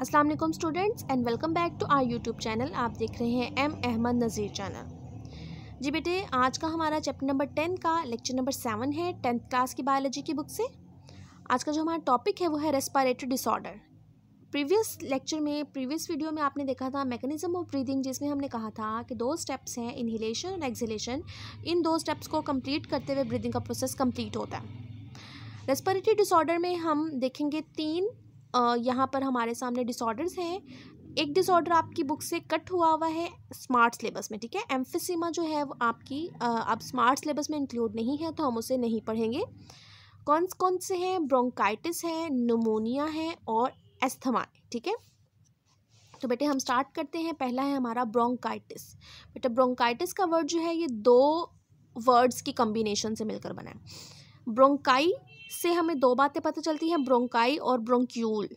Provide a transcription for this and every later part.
अस्सलाम वालेकुम students and welcome back to our YouTube channel आप देख रहे हैं एम अहमद नज़ीर चैनल जी बेटे आज का हमारा चैप्टर नंबर टेन का लेक्चर नंबर सेवन है टेंथ क्लास की बायोलॉजी की बुक से आज का जो हमारा टॉपिक है वो है रेस्पायरेटरी डिसऑर्डर प्रीवियस लेक्चर में प्रीवियस वीडियो में आपने देखा था मैकेनिज्म ऑफ ब्रीदिंग जिसमें हमने कहा था कि दो स्टेप्स हैं इन्हीलेशन और एक्जिलेशन इन दो स्टेप्स को कम्प्लीट करते हुए ब्रीदिंग का प्रोसेस कम्प्लीट होता है रेस्पायरेटरी डिसऑर्डर में हम देखेंगे तीन यहाँ पर हमारे सामने डिसऑर्डर्स हैं एक डिसऑर्डर आपकी बुक से कट हुआ हुआ है स्मार्ट सिलेबस में ठीक है एम्फिसिमा जो है वो आपकी अब स्मार्ट सिलेबस में इंक्लूड नहीं है तो हम उसे नहीं पढ़ेंगे कौन कौन से हैं ब्रोंकाइटिस है नमोनिया है और एस्थमा ठीक है तो बेटे हम स्टार्ट करते हैं पहला है हमारा ब्रोंकाइटिस बेटा ब्रोंकाइटिस का वर्ड जो है ये दो वर्ड्स की कम्बिनेशन से मिलकर बना है ब्रोंकाई से हमें दो बातें पता चलती हैं ब्रोंकाई और ब्रोंक्यूल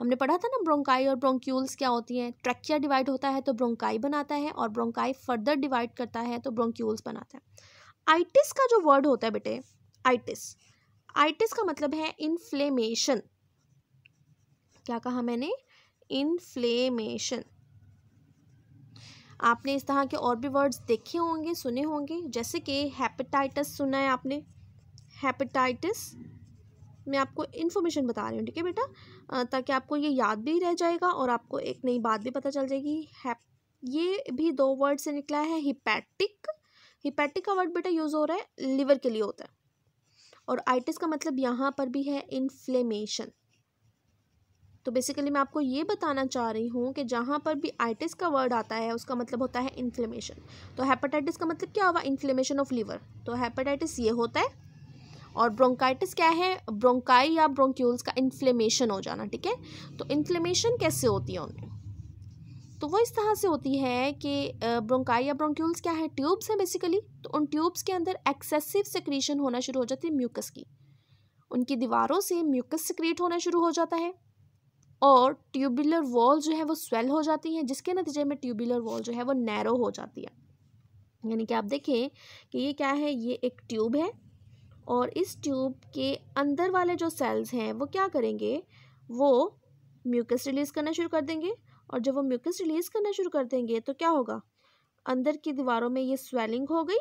हमने पढ़ा था ना ब्रोंकाई और ब्रोंक्यूल्स क्या होती हैं ट्रैक्या डिवाइड होता है तो ब्रोंकाई बनाता है और ब्रोंकाई फर्दर डिवाइड करता है तो ब्रोंक्यूल्स बनाता है आइटिस का जो वर्ड होता है बेटे आइटिस आइटिस का मतलब है इन्फ्लेमेशन क्या कहा मैंने इन्फ्लेमेशन आपने इस तरह के और भी वर्ड्स देखे होंगे सुने होंगे जैसे कि हेपेटाइटिस सुना है आपने हेपेटाइटिस मैं आपको इन्फॉर्मेशन बता रही हूँ ठीक है बेटा ताकि आपको ये याद भी रह जाएगा और आपको एक नई बात भी पता चल जाएगी हैप ये भी दो वर्ड से निकला है हिपैटिक हिपैटिक का वर्ड बेटा यूज़ हो रहा है लीवर के लिए होता है और आइटिस का मतलब यहाँ पर भी है इन्फ्लेमेशन तो बेसिकली मैं आपको ये बताना चाह रही हूँ कि जहाँ पर भी आइटिस का वर्ड आता है उसका मतलब होता है इन्फ्लेमेशन तो हेपेटाइटिस का मतलब क्या हुआ इन्फ्लेमेशन ऑफ लीवर तो हेपेटाइटिस ये होता है और ब्रोंकाइटिस क्या है ब्रोंकाई या ब्रोंक्यूल्स का इन्फ्लेमेशन हो जाना ठीक है तो इन्फ्लेमेशन कैसे होती है उनमें तो वो इस तरह से होती है कि ब्रोंकाई या ब्रोंक्यूल्स क्या है ट्यूब्स हैं बेसिकली तो उन ट्यूब्स के अंदर एक्सेसिव सिक्रीशन होना शुरू हो जाती है म्यूकस की उनकी दीवारों से म्यूकस सिक्रीट होना शुरू हो जाता है और ट्यूबुलर वॉल जो है वो स्वेल हो जाती है जिसके नतीजे में ट्यूबुलर वॉल जो है वो नैरो हो जाती है यानी कि आप देखें कि ये क्या है ये एक ट्यूब है और इस ट्यूब के अंदर वाले जो सेल्स हैं वो क्या करेंगे वो म्यूकस रिलीज़ करना शुरू कर देंगे और जब वो म्यूकस रिलीज़ करना शुरू कर देंगे तो क्या होगा अंदर की दीवारों में ये स्वेलिंग हो गई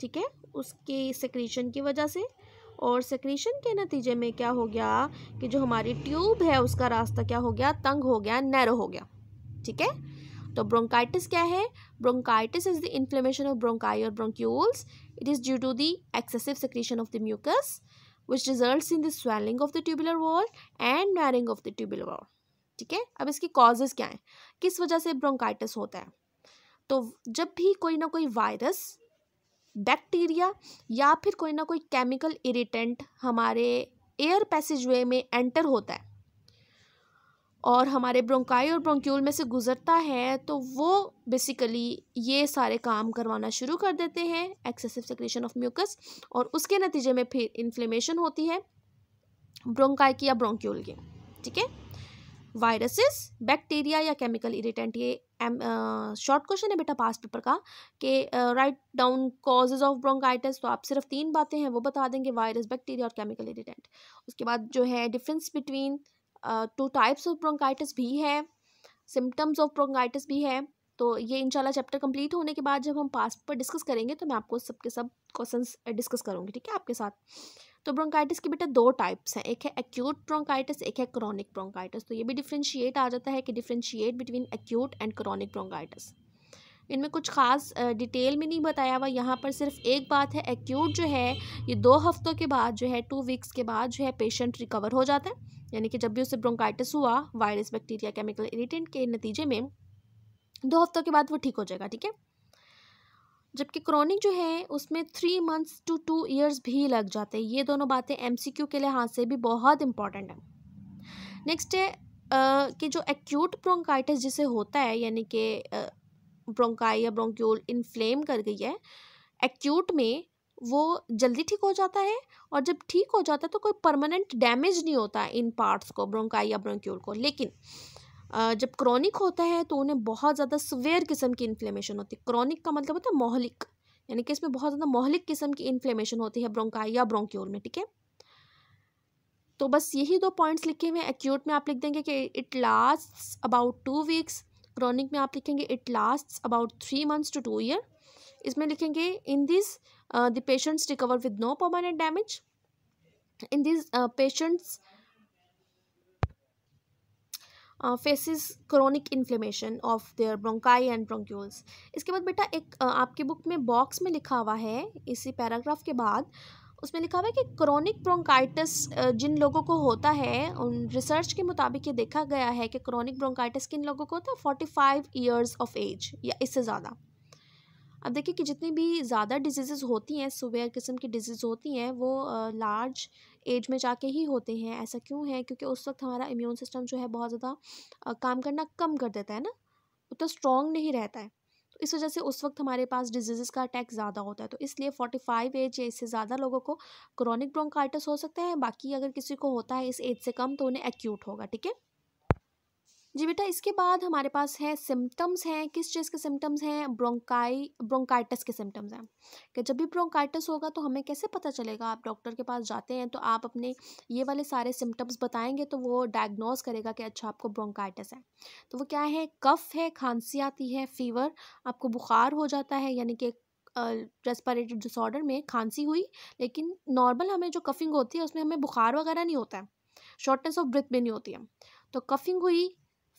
ठीक है उसके सेक्रीशन की वजह से और सेक्रीशन के नतीजे में क्या हो गया कि जो हमारी ट्यूब है उसका रास्ता क्या हो गया तंग हो गया नैरो हो गया ठीक है तो ब्रोंकाइटिस क्या है bronchitis is the inflammation of bronchi और bronchioles it is due to the excessive secretion of the mucus which result in the swelling of the tubular wall and narrowing of the tubular wall ठीक है अब इसकी causes क्या हैं किस वजह से ब्रोंकाइटिस होता है तो जब भी कोई ना कोई वायरस बैक्टीरिया या फिर कोई ना कोई केमिकल इरीटेंट हमारे एयर वे में एंटर होता है और हमारे ब्रोंकाई और ब्रोंक्यूल में से गुज़रता है तो वो बेसिकली ये सारे काम करवाना शुरू कर देते हैं एक्सेसिव सेक्रेशन ऑफ म्यूकस और उसके नतीजे में फिर इन्फ्लेमेशन होती है ब्रोंकाई की या ब्रोंक्यूल की ठीक है वायरसेस बैक्टीरिया या केमिकल इरिटेंट ये शॉर्ट क्वेश्चन है बेटा पास्ट पेपर का कि write down causes of bronchitis तो आप सिर्फ तीन बातें हैं वो बता देंगे वायरस बैक्टीरिया और केमिकल इरिटेंट उसके बाद जो है difference between two types of bronchitis भी है सिम्टम्स ऑफ ब्रोंकाइटिस भी है तो ये इंशाल्लाह चैप्टर कंप्लीट होने के बाद जब हम पास्ट पर डिस्कस करेंगे तो मैं आपको सबके सब क्वेश्चन डिस्कस करूँगी ठीक है आपके साथ तो ब्रोंकाइटिस के बेटा दो टाइप्स हैं एक है एक्यूट ब्रोंकाइटिस एक है क्रॉनिक ब्रोंकाइटिस तो ये भी डिफ्रेंशिएट आ जाता है कि differentiate between acute and chronic bronchitis इनमें कुछ ख़ास डिटेल में नहीं बताया हुआ यहाँ पर सिर्फ एक बात है एक्यूट जो है ये दो हफ्तों के बाद जो है टू वीक्स के बाद जो है पेशेंट रिकवर हो जाता है यानी कि जब भी उसे ब्रोंकाइटिस हुआ वायरस बैक्टीरिया केमिकल इरीटेंट के नतीजे में दो हफ्तों के बाद वो ठीक हो जाएगा ठीक है जबकि क्रॉनिक जो है उसमें three months to two years भी लग जाते हैं ये दोनों बातें क्यू के लिए हाथ से भी बहुत इंपॉर्टेंट है नेक्स्ट है कि जो एक्यूट ब्रोंकाइटिस जिसे होता है यानी कि ब्रोंकाई या ब्रोंक्यूल इन्फ्लेम कर गई है एक्यूट में वो जल्दी ठीक हो जाता है और जब ठीक हो जाता है तो कोई परमानेंट डैमेज नहीं होता इन पार्ट्स को ब्रोंकाई या ब्रोंक्यूल को लेकिन जब क्रॉनिक होता है तो उन्हें बहुत ज़्यादा सवेयर किस्म की इन्फ्लेमेशन होती है क्रॉनिक का मतलब होता है मोहलिक यानी कि इसमें बहुत ज़्यादा मोहलिक किस्म की इन्फ्लेमेशन होती है ब्रोंकाई या ब्रोंक्यूल में ठीक है तो बस यही दो पॉइंट्स लिखे हुए एक्यूट में आप लिख देंगे कि it last about two weeks chronic में आप लिखेंगे it last about three months to two year इसमें लिखेंगे in this uh, the patients recover with no permanent damage in these uh, patients uh, faces chronic inflammation of their bronchi and bronchioles इसके बाद बेटा एक uh, आपके book में box में लिखा हुआ है इसी पैराग्राफ के बाद उसमें लिखा हुआ है कि क्रॉनिक ब्रोंकाइटिस uh, जिन लोगों को होता है उन रिसर्च के मुताबिक ये देखा गया है कि क्रॉनिक ब्रोंकाइटिस किन लोगों को होता है forty five years of age या इससे ज़्यादा अब देखिए कि जितनी भी ज़्यादा डिजीज़ होती हैं सुबह किस्म की डिजीज़ होती हैं वो लार्ज एज में जाके ही होते हैं ऐसा क्यों है क्योंकि उस वक्त हमारा इम्यून सिस्टम जो है बहुत ज़्यादा काम करना कम कर देता है ना उतना स्ट्रॉन्ग नहीं रहता है तो इस वजह से उस वक्त हमारे पास डिजीज़ का अटैक ज़्यादा होता है तो इसलिए फोर्टी फाइव एज या इससे ज़्यादा लोगों को क्रॉनिक ब्रोंकाइटिस हो सकता है बाकी अगर किसी को होता है इस एज से कम तो उन्हें एक्यूट होगा ठीक है जी बेटा इसके बाद हमारे पास है सिम्टम्स हैं किस चीज़ के सिम्टम्स हैं ब्रोंकाई ब्रोंकाइटिस के सिम्टम्स हैं कि जब भी ब्रोंकाइटिस होगा तो हमें कैसे पता चलेगा आप डॉक्टर के पास जाते हैं तो आप अपने ये वाले सारे सिम्टम्स बताएंगे तो वो डायग्नोज करेगा कि अच्छा आपको ब्रोंकाइटिस है तो वो क्या है कफ़ है खांसी आती है फीवर आपको बुखार हो जाता है यानी कि रेस्पायरेटरी डिसऑर्डर में खांसी हुई लेकिन नॉर्मल हमें जो कफिंग होती है उसमें हमें बुखार वगैरह नहीं होता है शॉर्टनेस ऑफ ब्रेथ भी नहीं होती है तो कफिंग हुई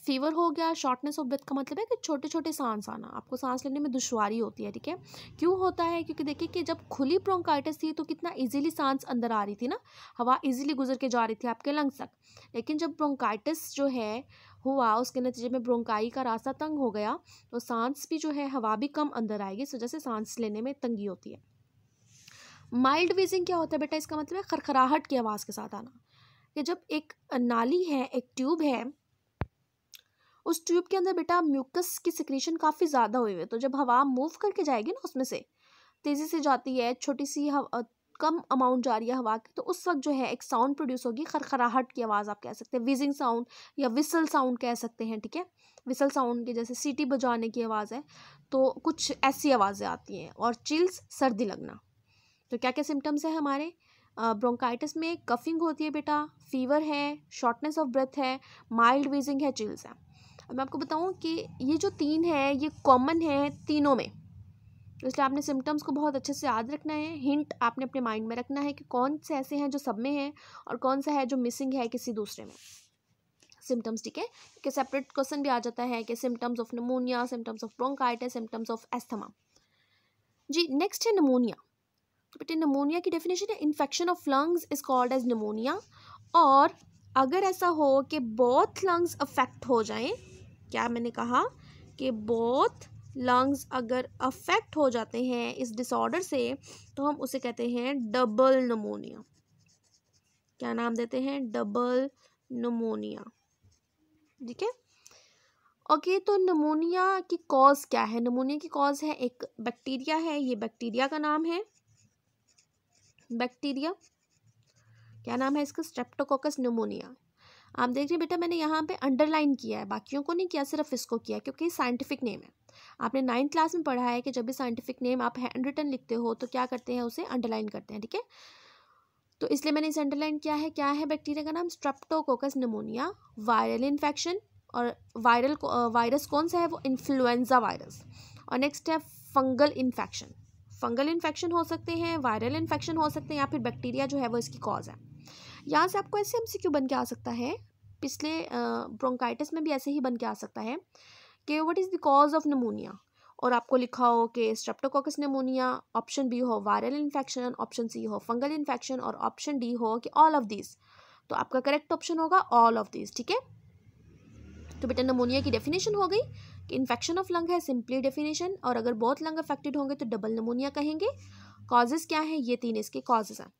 फीवर हो गया शॉर्टनेस ऑफ ब्रेथ का मतलब है कि छोटे छोटे सांस आना आपको सांस लेने में दुशारी होती है ठीक है क्यों होता है क्योंकि देखिए कि जब खुली प्रोंकाइटिस थी तो कितना ईजिली सांस अंदर आ रही थी ना हवा ईजिली गुजर के जा रही थी आपके लंग्स तक लेकिन जब ब्रोंकाइटिस जो है हुआ उसके नतीजे में ब्रोंकाई का रास्ता तंग हो गया तो सांस भी जो है हवा भी कम अंदर आएगी इस वजह से सांस लेने में तंगी होती है माइल्ड वीजिंग क्या होता है बेटा इसका मतलब है खरखराहट की आवाज़ के साथ आना कि जब एक नाली है एक ट्यूब है उस ट्यूब के अंदर बेटा म्यूकस की सिक्रीशन काफ़ी ज़्यादा हुई है तो जब हवा मूव करके जाएगी ना उसमें से तेज़ी से जाती है छोटी सी कम अमाउंट जा रही है हवा की तो उस वक्त जो है एक साउंड प्रोड्यूस होगी खरखराहट की आवाज़ आप कह सकते हैं विजिंग साउंड या विसल साउंड कह सकते हैं ठीक है विसल साउंड के जैसे सीटी बजाने की आवाज़ है तो कुछ ऐसी आवाज़ें आती हैं और चिल्स सर्दी लगना तो क्या क्या सिम्टम्स हैं हमारे ब्रोंकाइटिस में कफिंग होती है बेटा फीवर है शॉर्टनेस ऑफ ब्रेथ है माइल्ड वीजिंग है चिल्स है अब मैं आपको बताऊँ कि ये जो तीन है ये कॉमन है तीनों में तो इसलिए आपने सिम्टम्स को बहुत अच्छे से याद रखना है हिंट आपने अपने माइंड में रखना है कि कौन से ऐसे हैं जो सब में हैं और कौन सा है जो मिसिंग है किसी दूसरे में सिम्टम्स ठीक है कि सेपरेट क्वेश्चन भी आ जाता है कि symptoms of pneumonia symptoms of bronchitis symptoms of asthma जी नेक्स्ट है नमोनिया तो बेटे नमोनिया की डेफिनेशन है infection of lungs is called as pneumonia और अगर ऐसा हो कि बहुत लंग्स अफेक्ट हो जाएं क्या मैंने कहा कि बहुत लंग्स अगर अफेक्ट हो जाते हैं इस डिसऑर्डर से तो हम उसे कहते हैं डबल नमोनिया क्या नाम देते हैं डबल नमोनिया ठीक है ओके तो नमोनिया की कॉज क्या है नमोनिया की कॉज है एक बैक्टीरिया है ये बैक्टीरिया का नाम है बैक्टीरिया क्या नाम है इसका स्ट्रेप्टोकोकस नमोनिया आप देख रहे हैं बेटा मैंने यहाँ पे अंडरलाइन किया है बाकियों को नहीं किया सिर्फ इसको किया क्योंकि साइंटिफिक नेम है आपने नाइन्थ क्लास में पढ़ा है कि जब भी साइंटिफिक नेम आप हैंड रिटर्न लिखते हो तो क्या करते हैं उसे अंडरलाइन करते हैं ठीक है तो इसलिए मैंने इसे अंडरलाइन किया है क्या है बैक्टीरिया का नाम स्ट्रप्टोकोकस निमोनिया वायरल इन्फेक्शन और वायरल वायरस कौन सा है वो इन्फ्लुएंजा वायरस और नेक्स्ट है फंगल इन्फेक्शन फंगल इन्फेक्शन हो सकते हैं वायरल इन्फेक्शन हो सकते हैं या फिर बैक्टीरिया जो है वो इसकी कॉज है यहाँ से आपको ऐसे एम बन के आ सकता है पिछले ब्रोंकाइटिस में भी ऐसे ही बन के आ सकता है कि what is the cause of pneumonia और आपको लिखा हो कि स्ट्रेप्टोकोकस निमोनिया ऑप्शन बी हो वायरल इन्फेक्शन ऑप्शन सी हो फंगल इन्फेक्शन और ऑप्शन डी हो कि ऑल ऑफ दिस तो आपका करेक्ट ऑप्शन होगा ऑल ऑफ दिस ठीक है तो बेटा नमोनिया की डेफिनेशन हो गई कि इन्फेक्शन ऑफ लंग है सिंपली डेफिनेशन और अगर बहुत लंग अफेक्टेड होंगे तो डबल नमोनिया कहेंगे कॉजेज़ क्या हैं ये तीन इसके कॉजेज़ हैं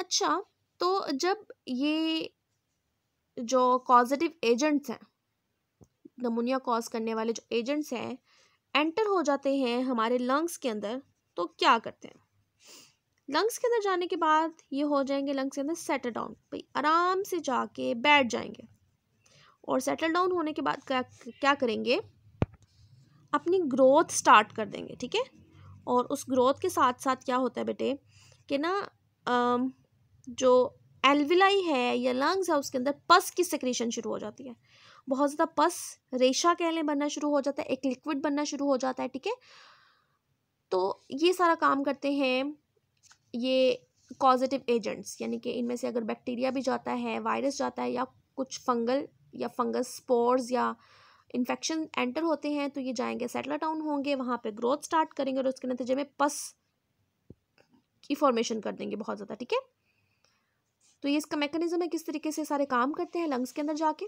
अच्छा तो जब ये जो कॉजिटिव एजेंट्स हैं नमोनिया कॉज करने वाले जो एजेंट्स हैं एंटर हो जाते हैं हमारे लंग्स के अंदर तो क्या करते हैं लंग्स के अंदर जाने के बाद ये हो जाएंगे लंग्स के अंदर सेटल डाउन भाई आराम से जाके बैठ जाएंगे और सेटल डाउन होने के बाद क्या क्या करेंगे अपनी ग्रोथ स्टार्ट कर देंगे ठीक है और उस ग्रोथ के साथ साथ क्या होता है बेटे कि ना जो एल्विलाई है या लंग्स है उसके अंदर पस की सेक्रेशन शुरू हो जाती है बहुत ज़्यादा पस रेशा कह लें बनना शुरू हो जाता है एक लिक्विड बनना शुरू हो जाता है ठीक है तो ये सारा काम करते हैं ये कॉजिटिव एजेंट्स यानी कि इनमें से अगर बैक्टीरिया भी जाता है वायरस जाता है या कुछ फंगल या फंगस स्पोर्स या इन्फेक्शन एंटर होते हैं तो ये जाएंगे सेटलर टाउन होंगे वहाँ पे ग्रोथ स्टार्ट करेंगे और उसके नतीजे में पस की फॉर्मेशन कर देंगे बहुत ज़्यादा ठीक है तो ये इसका मैकेनिज्म है किस तरीके से सारे काम करते हैं लंग्स के अंदर जाके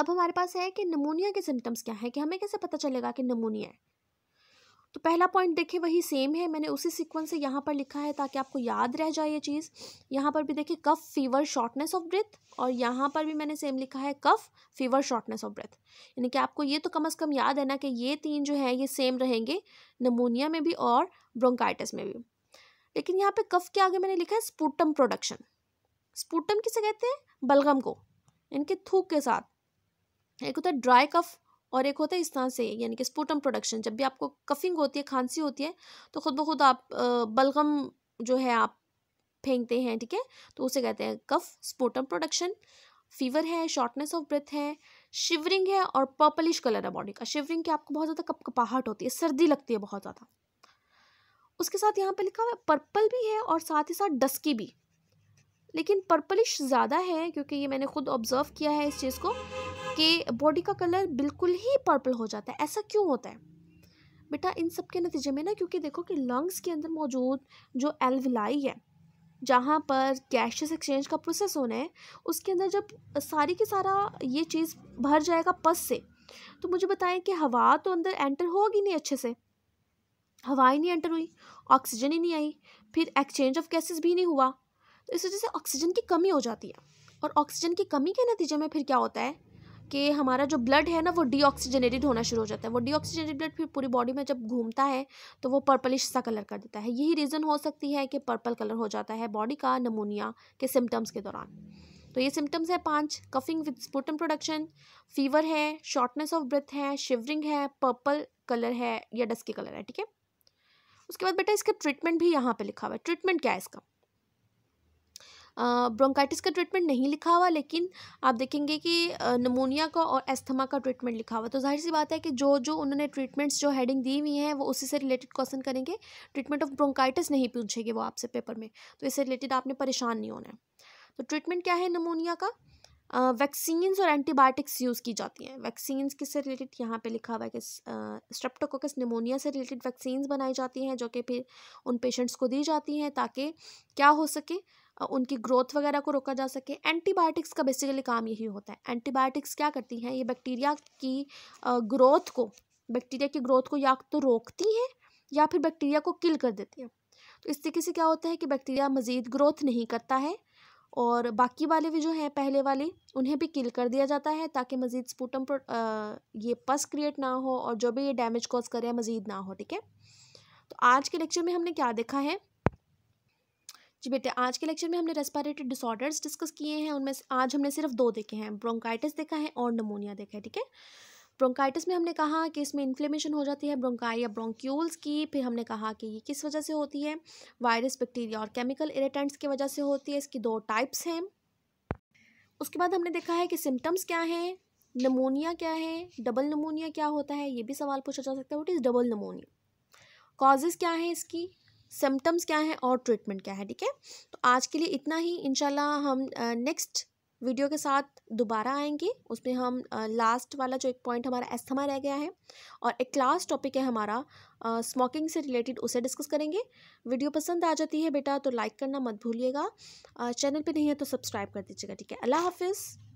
अब हमारे पास है कि नमोनिया के सिम्टम्स क्या है कि हमें कैसे पता चलेगा कि नमोनिया है तो पहला पॉइंट देखिए वही सेम है मैंने उसी सीक्वेंस से यहाँ पर लिखा है ताकि आपको याद रह जाए ये चीज़ यहाँ पर भी देखिए cough fever shortness of breath और यहाँ पर भी मैंने सेम लिखा है cough fever shortness of breath यानी कि आपको ये तो कम अज़ कम याद है ना कि ये तीन जो है ये सेम रहेंगे नमोनिया में भी और ब्रोंकाइटिस में भी लेकिन यहाँ पे कफ के आगे मैंने लिखा है स्पूटम प्रोडक्शन स्पूटम किसे कहते हैं बलगम को इनके थूक के साथ एक होता है ड्राई कफ और एक होता है इस तरह से यानी कि स्पूटम प्रोडक्शन जब भी आपको कफिंग होती है खांसी होती है तो खुद ब खुद आप बलगम जो है आप फेंकते हैं ठीक है तो उसे कहते हैं कफ स्पूटम प्रोडक्शन फीवर है शॉर्टनेस ऑफ ब्रेथ है शिवरिंग है और पर्पलिश कलर है बॉडी का शिवरिंग की आपको बहुत ज़्यादा कपकपाहट होती है सर्दी लगती है बहुत ज़्यादा उसके साथ यहाँ पे लिखा हुआ है पर्पल भी है और साथ ही साथ डस्की भी लेकिन पर्पलिश ज़्यादा है क्योंकि ये मैंने खुद ऑब्ज़र्व किया है इस चीज़ को कि बॉडी का कलर बिल्कुल ही पर्पल हो जाता है ऐसा क्यों होता है बेटा इन सब के नतीजे में ना क्योंकि देखो कि लंग्स के अंदर मौजूद जो एल्विलाई है जहाँ पर गैशियस एक्सचेंज का प्रोसेस होना है उसके अंदर जब सारी की सारा ये चीज़ भर जाएगा पस से तो मुझे बताएं कि हवा तो अंदर एंटर होगी नहीं अच्छे से हवा ही नहीं एंटर हुई ऑक्सीजन ही नहीं आई फिर एक्सचेंज ऑफ गैसेस भी नहीं हुआ तो इस वजह से ऑक्सीजन की कमी हो जाती है और ऑक्सीजन की कमी के नतीजे में फिर क्या होता है कि हमारा जो ब्लड है ना वो डीऑक्सीजनेटेड होना शुरू हो जाता है वो डीऑक्सीजनेटेड ब्लड फिर पूरी बॉडी में जब घूमता है तो वो पर्पलिश सा कलर कर देता है यही रीज़न हो सकती है कि पर्पल कलर हो जाता है बॉडी का नमोनिया के सिम्टम्स के दौरान तो ये सिम्टम्स है पांच coughing with sputum production fever है शॉर्टनेस ऑफ ब्रेथ है शिवरिंग है पर्पल कलर है या डस्की कलर है ठीक है उसके बाद बेटा इसका ट्रीटमेंट भी यहाँ पे लिखा हुआ है ट्रीटमेंट क्या है इसका ब्रोंकाइटिस का ट्रीटमेंट नहीं लिखा हुआ लेकिन आप देखेंगे कि नमोनिया का और एस्थमा का ट्रीटमेंट लिखा हुआ तो जाहिर सी बात है कि जो जो उन्होंने ट्रीटमेंट्स जो हेडिंग दी हुई हैं वो उसी से रिलेटेड क्वेश्चन करेंगे ट्रीटमेंट ऑफ ब्रोंकाइटिस नहीं पूछेगी वो आपसे पेपर में तो इससे रिलेटेड आपने परेशान नहीं होना है तो ट्रीटमेंट क्या है नमोनिया का वैक्सीन्स और एंटीबायोटिक्स यूज़ की जाती हैं वैक्सीन्स किससे रिलेटेड यहाँ पे लिखा हुआ है कि स्ट्रेप्टोकोकस निमोनिया से रिलेटेड वैक्सीन्स बनाई जाती हैं जो कि फिर उन पेशेंट्स को दी जाती हैं ताकि क्या हो सके उनकी ग्रोथ वगैरह को रोका जा सके एंटीबायोटिक्स का बेसिकली काम यही होता है एंटीबायोटिक्स क्या करती हैं ये बैक्टीरिया की ग्रोथ को बैक्टीरिया की ग्रोथ को या तो रोकती हैं या फिर बैक्टीरिया को किल कर देती हैं तो इस तरीके से क्या होता है कि बैक्टीरिया मज़ीद ग्रोथ नहीं करता है और बाकी वाले भी जो हैं पहले वाले उन्हें भी किल कर दिया जाता है ताकि मज़ीद स्पूटम पर ये पस क्रिएट ना हो और जो भी ये डैमेज कॉज करे मज़ीद ना हो ठीक है तो आज के लेक्चर में हमने क्या देखा है जी बेटे आज के लेक्चर में हमने रेस्पिरेटरी डिसऑर्डर्स डिस्कस किए हैं उनमें आज हमने सिर्फ दो देखे हैं ब्रोंकाइटिस देखा है और नमोनिया देखा है ठीक है ब्रोंकाइटिस में हमने कहा कि इसमें इन्फ्लेमेशन हो जाती है ब्रोंकाई या ब्रोंक्यूल्स की फिर हमने कहा कि ये किस वजह से होती है वायरस बैक्टीरिया और केमिकल इरेटेंट्स की वजह से होती है इसकी दो टाइप्स हैं उसके बाद हमने देखा है कि सिम्टम्स क्या हैं नमोनिया क्या है डबल नमोनिया क्या होता है ये भी सवाल पूछा जा सकता है what is double pneumonia causes क्या हैं इसकी सिम्टम्स क्या हैं और ट्रीटमेंट क्या है ठीक है तो आज के लिए इतना ही इनशाला हम नेक्स्ट वीडियो के साथ दोबारा आएंगे उसमें हम लास्ट वाला जो एक पॉइंट हमारा एस्थमा रह गया है और एक लास्ट टॉपिक है हमारा स्मोकिंग से रिलेटेड उसे डिस्कस करेंगे वीडियो पसंद आ जाती है बेटा तो लाइक करना मत भूलिएगा चैनल पे नहीं है तो सब्सक्राइब कर दीजिएगा ठीक है अल्लाह हाफिज़